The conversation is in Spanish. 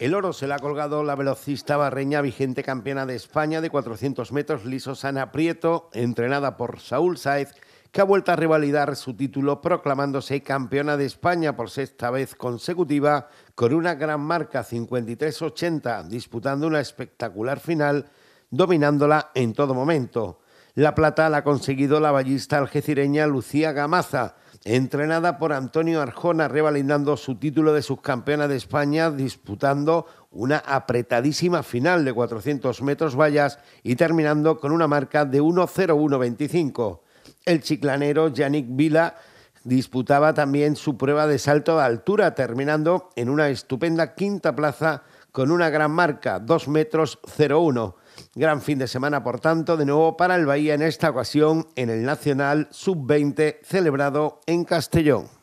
El oro se le ha colgado la velocista barreña vigente campeona de España de 400 metros, Sana Prieto, entrenada por Saúl Saez, que ha vuelto a revalidar su título proclamándose campeona de España por sexta vez consecutiva con una gran marca 53-80, disputando una espectacular final, dominándola en todo momento. La plata la ha conseguido la ballista algecireña Lucía Gamaza, entrenada por Antonio Arjona, revalidando su título de subcampeona de España, disputando una apretadísima final de 400 metros vallas y terminando con una marca de 1.01.25. El chiclanero Yannick Vila disputaba también su prueba de salto de altura, terminando en una estupenda quinta plaza con una gran marca, 2 metros 01. Gran fin de semana, por tanto, de nuevo para el Bahía en esta ocasión en el Nacional Sub-20 celebrado en Castellón.